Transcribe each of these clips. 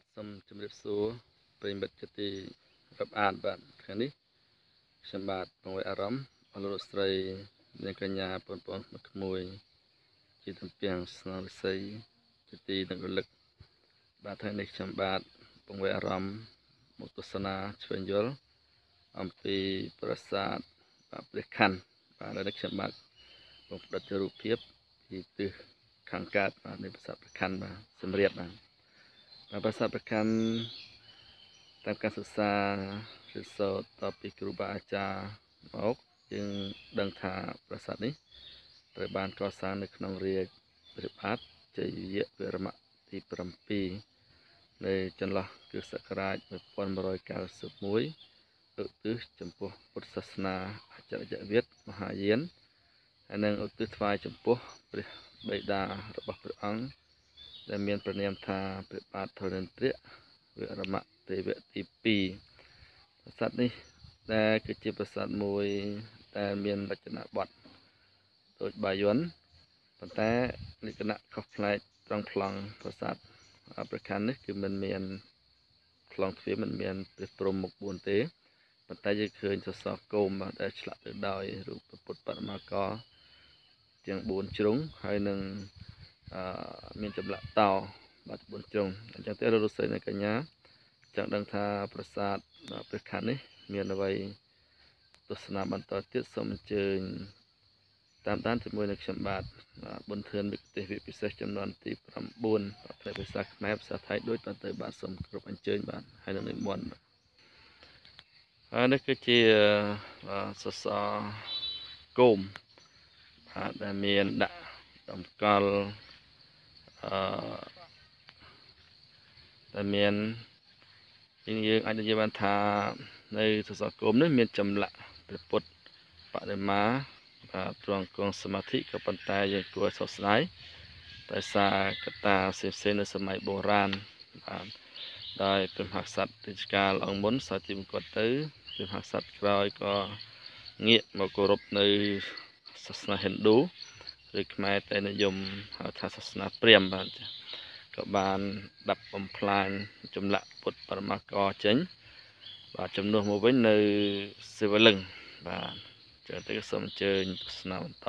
បាទសូមជម្រាបសួរប្រិមិត្តជាទីរាប់អានបាទថ្ងៃនេះខ្ញុំបាទពង្រៃអារម្មណ៍អរលោកស្រីអ្នកកញ្ញាបងប្អូនមកក្មួយជាទំពាំងស្នងវិស័យជាទីនឹងរលឹក បាទថ្ងៃនេះខ្ញុំបាទពង្រៃអារម្មណ៍មកទស្សនាឆ្វេងយល់អំពីប្រាសាទបាទព្រះខ័នបាទឥឡូវខ្ញុំបាទបងផ្ដិតរូបភាពពីទិសខាងកើតបាទនៃប្រាសាទព្រះខ័នបាទសម្រាប់បាទបបសប្រកាន់តាមការសិក្សាឬសូត្រតពីគ្រូបាអាចារ្យមកយើងដឹងថាប្រាសាទនេះត្រូវបានកសាងនៅក្នុងរាជព្រះបាទជ័យវរវរ្ម័នទី7នៅចន្លោះគសករាជ1191ឧទ្ទិសចំពោះពុទ្ធសាសនាអចរយវិទ្យមហាយានហើយនឹងឧទ្ទិសថ្វាយចំពោះព្រះបិតារបស់ព្រះអង្គដែលមានព្រះនាមថាព្រះបាទធរណត្រិយវិរមទេវៈទី2ប្រាសាទនេះដែលគឺជាប្រាសាទមួយដែលមានរចនាបថដូចបាយ័នប៉ុន្តែលក្ខណៈខុសប្លែកត្រង់ប្លង់ប្រាសាទប្រខាននេះគឺมันមានប្លង់ទ្វារมันមានព្រះព្រំមុខ4ទេប៉ុន្តែយើងឃើញសសរគោមដែលឆ្លាក់ទៅដោយរូបពុទ្ធបរមាករទាំង4ជ្រុងហើយនឹងអឺមានចម្លាក់តោបាទក្បួនជ្រុងអញ្ចឹងទៅរស់ស្រីនៅកញ្ញាចង់ដឹងថាប្រាសាទព្រះខ័ននេះ មានអ្វីទស្សនាបន្តទៀតសូមអញ្ជើញតាមដានជាមួយនឹងខ្ញុំបាទប៊ុនធឿនវិទេសវិពិសេសចំនួនទី9ប្រភេទភាសាខ្មែរភាសាថៃដូចតទៅបាទសូមគ្រប់អញ្ជើញបាទហើយនៅនឹងមន់ហើយនេះគឺជាសសរគោមបាទដែលមានដាក់តម្កល់អឺតែមានយើងយើង អាចនិយាយបានថា នៅសាសនាគមនេះមានចម្លាក់ព្រះពុទ្ធបដិមា បាទទ្រង់គង់សមាធិក៏ប៉ុន្តែយើងគួរសោកស្ដាយដោយសារកត្តាផ្សេងៗនៅសម័យបុរាណបាទដោយព្រះមហាក្សត្ររាជកាលអង្គមុនសាធិមគាត់ទៅព្រះមហាក្សត្រក្រោយក៏ងាកមកគោរពនៅសាសនាហិណ្ឌូឬខ្មែរតែនិយមហៅថាសាសនាព្រាហ្មណ៍បាទចាក៏បានដាប់បំផ្លាញចម្លាក់ពុទ្ធបរមករចេញបាទចំនួនមកវិញនៅសិវលឹងបាទចឹងទៅសូមអញ្ជើញទស្សនាបន្ត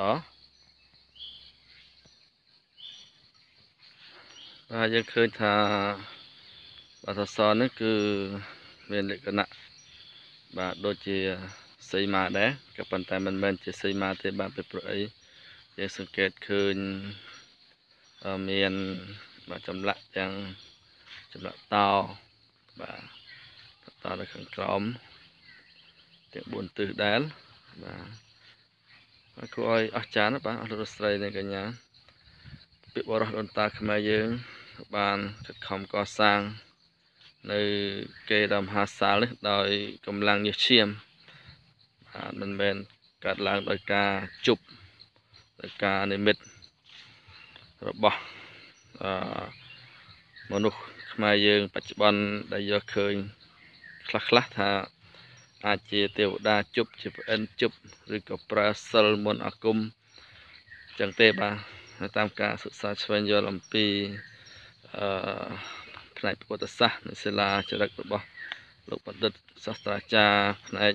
បាទយើងឃើញថាបាតសននេះគឺមានលក្ខណៈបាទដូចជាសីមាដែរក៏ប៉ុន្តែមិនមែនជាសីមាទេបាទពីព្រោះអីគេសង្កេតឃើញមានបាទចម្លាក់ទាំងចម្លាក់តោបាទតោនៅខាងក្រោមទាំង4ទិសដែរបាទគួរឲ្យអស្ចារ្យណាស់បាទអស់លោកស្រីនិងកញ្ញាពាក្យបរោះដូនតាខ្មែរយើង បានខិតខំកសាងនៅ គេដើមហាសាលនេះដោយកម្លាំងញើសឈាមបាទមិនមែនកើតឡើងដោយការជប់ការនិមិត្តរបស់អឺមនុស្សខ្មែរយើងបច្ចុប្បន្នដែលយកឃើញ ខ្លះខ្លះថាអាចជាទេវតាជប់ជាប្អិនជប់ឬក៏ប្រើសិលមន្តអាគមចឹងទេបាទតាមការសិក្សាស្វែងយល់អំពីអឺផ្នែកពុទ្ធសាសនានៃសិលាចរិតរបស់លោកបណ្ឌិតសាស្ត្រាចារ្យផ្នែក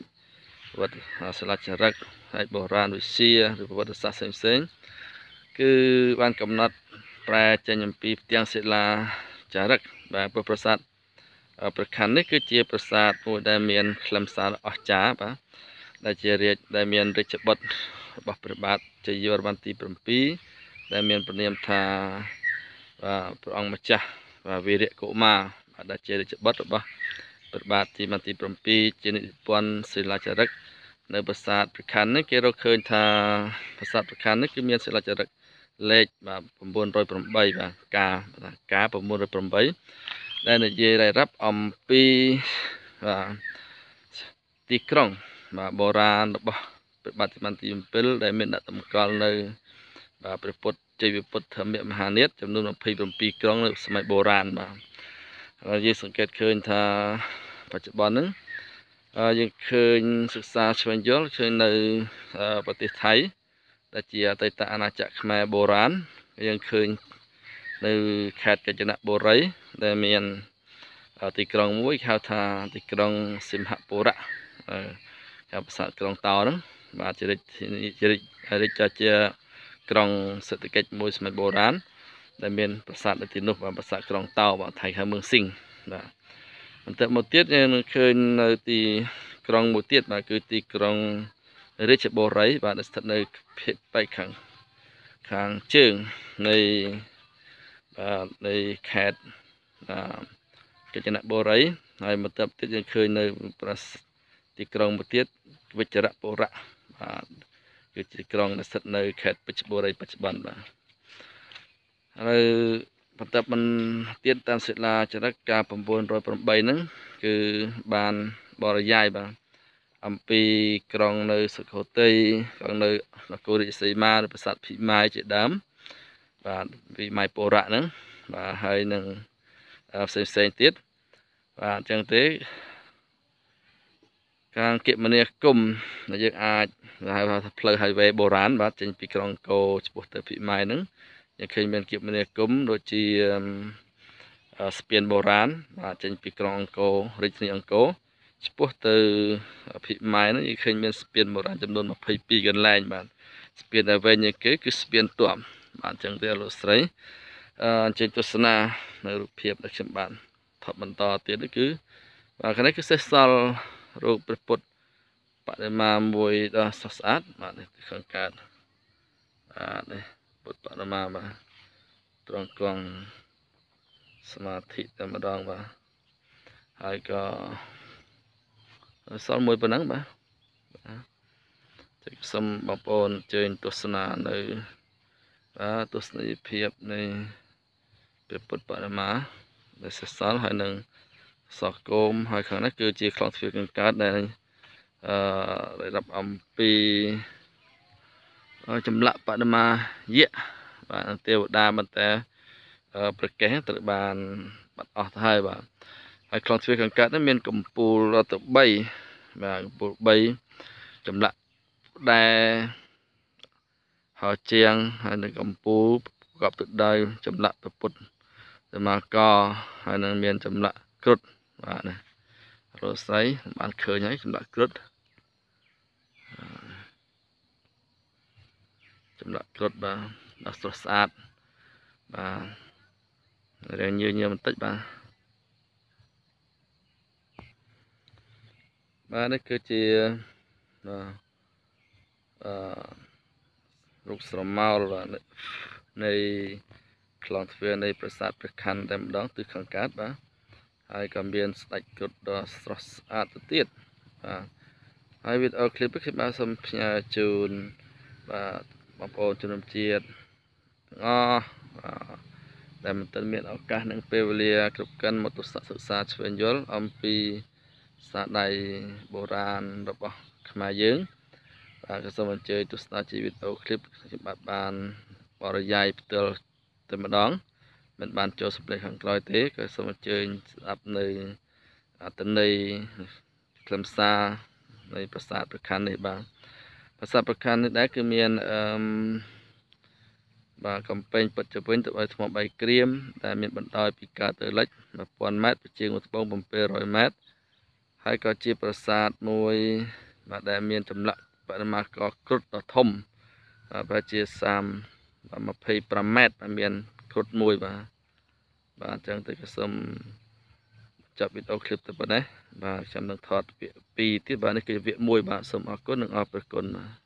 ប្រវត្តិសិលាចារឹកហើយបុរាណវិទ្យាឬប្រវត្តិសាស្ត្រផ្សេងៗគឺបានកំណត់ប្រែចេញអំពីផ្ទាំងសិលាចារឹកបាទពុទ្ធប្រាសាទប្រខណ្ឌនេះគឺជាប្រាសាទមួយដែលមានខ្លឹមសារអស្ចារ្យបាទដែលជារាជដែលមានរាជបុត្ររបស់ព្រះបាទជ័យវរ្ម័នទី7ដែលមានព្រះនាមថាបាទព្រះអង្គម្ចាស់បាទវីរៈកុមារបាទដែលជារាជបុត្ររបស់ព្រះបាទទី7ជានិពន្ធសិលាចារឹកនៅប្រាសាទប្រខាន់នេះគេរកឃើញ ថាប្រាសាទប្រខាន់នេះគឺមានសិលាចារឹកលេខបាទ908បាទកាកា908ដែលនិយាយរាយរាប់អំពីបាទទីក្រុងបាទបុរាណរបស់ព្រះបាទទី7ទី7ដែលមានដាក់តម្កល់នៅបាទព្រះពុទ្ធជ័យវិពុទ្ធធម្មមហានាថចំនួន27ក្រុងនៅសម័យបុរាណបាទហើយយើងសង្កេតឃើញថាបច្ចុប្បន្នហ្នឹងយើងឃើញសិក្សាឆ្វេងយល់ឃើញនៅប្រទេសថៃដែលជាអតីតអាណាចក្រខ្មែរបុរាណយើងឃើញនៅ ខេត្តកញ្ចនបុរី ដែលមានទីក្រុងមួយហៅថាទីក្រុងសិង្ហបុរៈហៅប្រាសាទក្រុងតោហ្នឹងបាទជារិទ្ធជារិទ្ធរិទ្ធជាក្រុងសេដ្ឋកិច្ចមួយសម័យបុរាណដែលមានប្រាសាទនៅទីនោះបាទប្រាសាទក្រុងតោបាទថៃហៅមឿងស៊ីងបាទបន្ទាប់មកទៀតយើងនឹងឃើញនៅទីក្រុងមួយទៀតបាទគឺទីក្រុងរាជបុរី បាទស្ថិតនៅភាគប៉ែកខាងខាងជើងនៃបាទនៃខេត្តកញ្ចនបុរីហើយបន្ទាប់ទៀតយើងឃើញនៅប្រទីក្រុងមួយទៀតវិជ្ជរបុរៈបាទគឺជាក្រុងដែលស្ថិតនៅ ខេត្តពេជ្របុរីបច្ចុប្បន្នបាទហើយបន្តបន្ទៀតតាមសិលាចរិតការ908ហ្នឹងគឺបានបរិយាយបាទអំពីក្រុងនៅសុខោទ័យក្រុងនៅនគររាជសីមាឬប្រាសាទភីម៉ាយជាដើមបាទពីម៉ៃពរៈហ្នឹងបាទហើយនឹងផ្សេងផ្សេងទៀតបាទអញ្ចឹងទេខាងគមនាគមដែលយើងអាចហៅថាផ្លូវ highway បុរាណបាទចេញពីក្រុងកោឆ្ពោះទៅភីម៉ែហ្នឹងយើងឃើញមានគៀបមនាគមដូចជាស្ពានបុរាណបាទចេញ ពីក្រុងអង្គររាជធានីអង្គរឆ្ពោះទៅភិម៉ែនោះយើងឃើញមានស្ពានបុរាណចំនួន22កន្លែងបាទស្ពានដែលវែងជាងគេគឺស្ពានទួមបាទអញ្ចឹងទេលោកស្រីអញ្ជើញទស្សនា នៅរូបភាពដែលខ្ញុំបានថតបន្តទៀតនេះគឺ បាទខាងនេះគឺសេះសល់រូបព្រះពុទ្ធបដិមាមួយដ៏ស្អាត បាទនេះខាងកើតបាទនេះពុទ្ធបរមាបាទត្រង់គង់សមាធិតែម្ដងបាទហើយក៏សល់មួយប៉ុណ្ណឹងបាទបាទសូមបងប្អូនជើញទស្សនានៅបាទទស្សនីយភាពនៃព្រះពុទ្ធបរមាដែលសេសសល់ហើយនឹងសកគោមហើយខាងនេះគឺជាខ្លងទ្វារកង្កើតដែលអឺរៀបរាប់អំពីចម្លាក់បដិមាយៈបាទទេវតាប៉ុន្តែប្រកេះត្រូវបានបាត់អស់ទៅហើយបាទហើយខ្លងទ្វារខាងកើតនេះមានកំពូលដល់ទៅ3បាទកំពូល3ចម្លាក់ដែលហោជាងហើយនៅកំពូលប្រកបទៅដោយចម្លាក់ព្រះពុទ្ធសមាកហើយនឹងមានចម្លាក់គ្រុឌបាទណារោស័យបានឃើញហើយចម្លាក់គ្រុឌចម្លាក់គ្រុតបាទដល់ស្រស់ស្អាតបាទរាងញើញើបន្តិចបាទបាទនេះគឺជាបាទអឺរូបស្រមោលបាទនៃខ្លងទ្វារនៃប្រាសាទព្រះខ័នតែម្ដងទិសខាងកើតបាទហើយក៏មានស្ដេចគ្រុឌដ៏ស្រស់ស្អាតទៅទៀតបាទហើយវីដេអូឃ្លីបនេះខ្ញុំបាទសូមផ្ញើជូនបាទបងប្អូនជំនុំជាតិទាំងអស់ដែលមិនទាន់មានឱកាសនិងពេលវេលា គ្រប់កិនមកទស្សនសិក្សាឆ្វេងយល់អំពីសាដៃបុរាណរបស់ខ្មែរយើងបាទក៏សូមអញ្ជើញទស្សនាជីវីដេអូឃ្លីបខ្ញុំបាទបានបរិយាយផ្ទាល់តែម្ដង មិន បាន ចូលសម្លេងខាងក្រោយទេក៏សូមអញ្ជើញស្ដាប់នៅអត្តន័យខ្លឹមសារនៃប្រាសាទប្រខាន់នេះបាទអាសពកម្មនេះដែរគឺមានអឺបាទកំពែងបិទជវិញទៅឲ្យថ្មបៃក្រៀមដែលមានបណ្ដោយពីកើតទៅលិច1000ម៉ែត្រពីជើងត្បូង700ម៉ែត្រហើយក៏ជាប្រាសាទមួយបាទដែលមានចម្លាក់បរមាករគ្រុឌដ៏ធំបាទប្រហែលជា30 25ម៉ែត្របាទមានគ្រុឌមួយបាទបាទអញ្ចឹងទៅក៏សូមចប់វីដេអូឃ្លីបតែប៉ុណ្ណេះបាទខ្ញុំនឹងថតវគ្គ2ទៀតបាទនេះគឺវគ្គ1បាទសូមអរគុណនិងអរព្រគុណបាទ